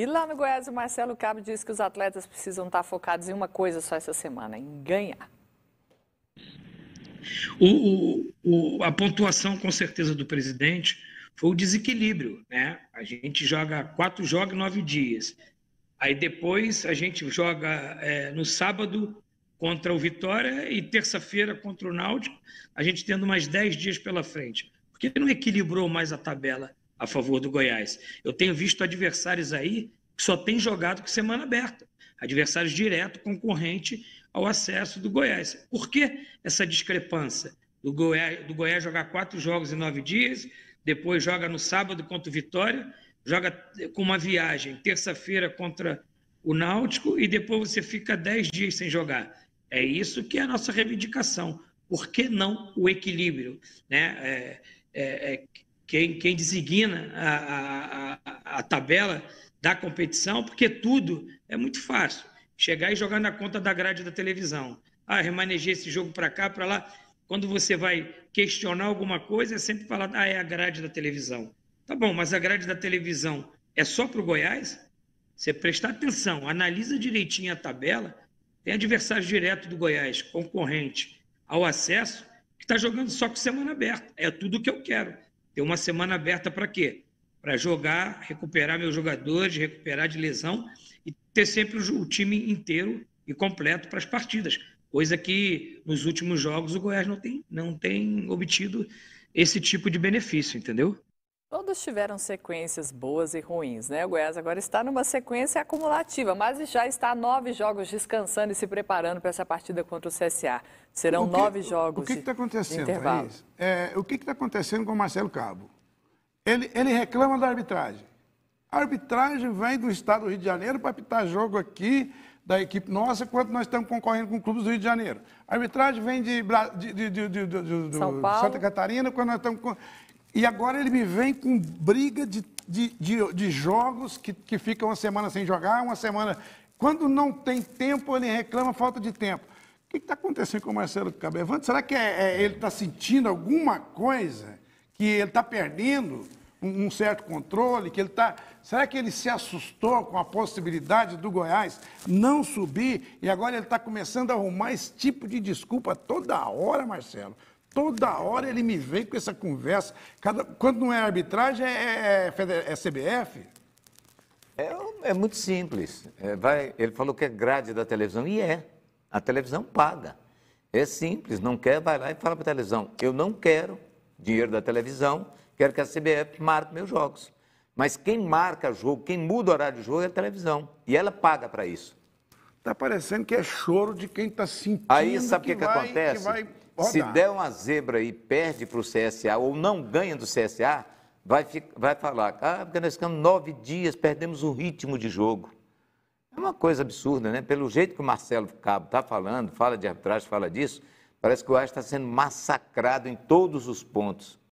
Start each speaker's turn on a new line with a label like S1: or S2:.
S1: E lá no Goiás, o Marcelo Cabo disse que os atletas precisam estar focados em uma coisa só essa semana, em ganhar. O, o, o, a pontuação, com certeza, do presidente foi o desequilíbrio. Né? A gente joga quatro jogos em nove dias. Aí depois a gente joga é, no sábado contra o Vitória e terça-feira contra o Náutico, a gente tendo mais dez dias pela frente. Por que não equilibrou mais a tabela? a favor do Goiás. Eu tenho visto adversários aí que só tem jogado com semana aberta. Adversários direto, concorrente ao acesso do Goiás. Por que essa discrepância? Do Goiás, do Goiás jogar quatro jogos em nove dias, depois joga no sábado contra o Vitória, joga com uma viagem terça-feira contra o Náutico e depois você fica dez dias sem jogar. É isso que é a nossa reivindicação. Por que não o equilíbrio? Né? É, é, é, quem, quem designa a, a, a tabela da competição, porque tudo é muito fácil. Chegar e jogar na conta da grade da televisão. Ah, remanejei esse jogo para cá, para lá. Quando você vai questionar alguma coisa, é sempre falar, ah, é a grade da televisão. Tá bom, mas a grade da televisão é só para o Goiás? Você prestar atenção, analisa direitinho a tabela, tem adversário direto do Goiás, concorrente ao acesso, que está jogando só com semana aberta. É tudo o que eu quero ter uma semana aberta para quê? Para jogar, recuperar meus jogadores, recuperar de lesão e ter sempre o time inteiro e completo para as partidas, coisa que nos últimos jogos o Goiás não tem, não tem obtido esse tipo de benefício, entendeu? Todos tiveram sequências boas e ruins, né? O Goiás agora está numa sequência acumulativa, mas já está nove jogos descansando e se preparando para essa partida contra o CSA. Serão que, nove jogos. O que está acontecendo, Thaís?
S2: É, é, o que está acontecendo com o Marcelo Cabo? Ele, ele reclama da arbitragem. A arbitragem vem do estado do Rio de Janeiro para apitar jogo aqui da equipe nossa, enquanto nós estamos concorrendo com clubes do Rio de Janeiro. A arbitragem vem de, de, de, de Santa Catarina, quando nós estamos. E agora ele me vem com briga de, de, de, de jogos que, que ficam uma semana sem jogar, uma semana. Quando não tem tempo, ele reclama falta de tempo. O que está acontecendo com o Marcelo Cabevante? Será que é, é, ele está sentindo alguma coisa que ele está perdendo um, um, certo controle? Que ele tá... Será que ele se assustou com a possibilidade do Goiás não subir e agora ele está começando a arrumar esse tipo de desculpa toda hora, Marcelo? Toda hora ele me vem com essa conversa.
S3: Cada, quando não é arbitragem, é, é, é, é CBF. É, é, muito simples. É, vai, ele falou que é grade da televisão, e é. A televisão paga. É simples, não quer, vai lá e fala para a televisão: eu não quero dinheiro da televisão, quero que a CBF marque meus jogos. Mas quem marca jogo, quem muda o horário de jogo é a televisão. E ela paga para isso. Está parecendo que é
S2: choro de quem está sentindo.
S3: Aí sabe o que, que, que acontece? Que vai rodar. Se der uma zebra e perde para o CSA ou não ganha do CSA, vai, ficar, vai falar, ah, porque nós ficamos nove dias, perdemos o ritmo de jogo. É uma coisa absurda, né? Pelo jeito que o Marcelo Cabo está falando, fala de arbitragem, fala disso, parece que o Oeste está sendo massacrado em todos os pontos.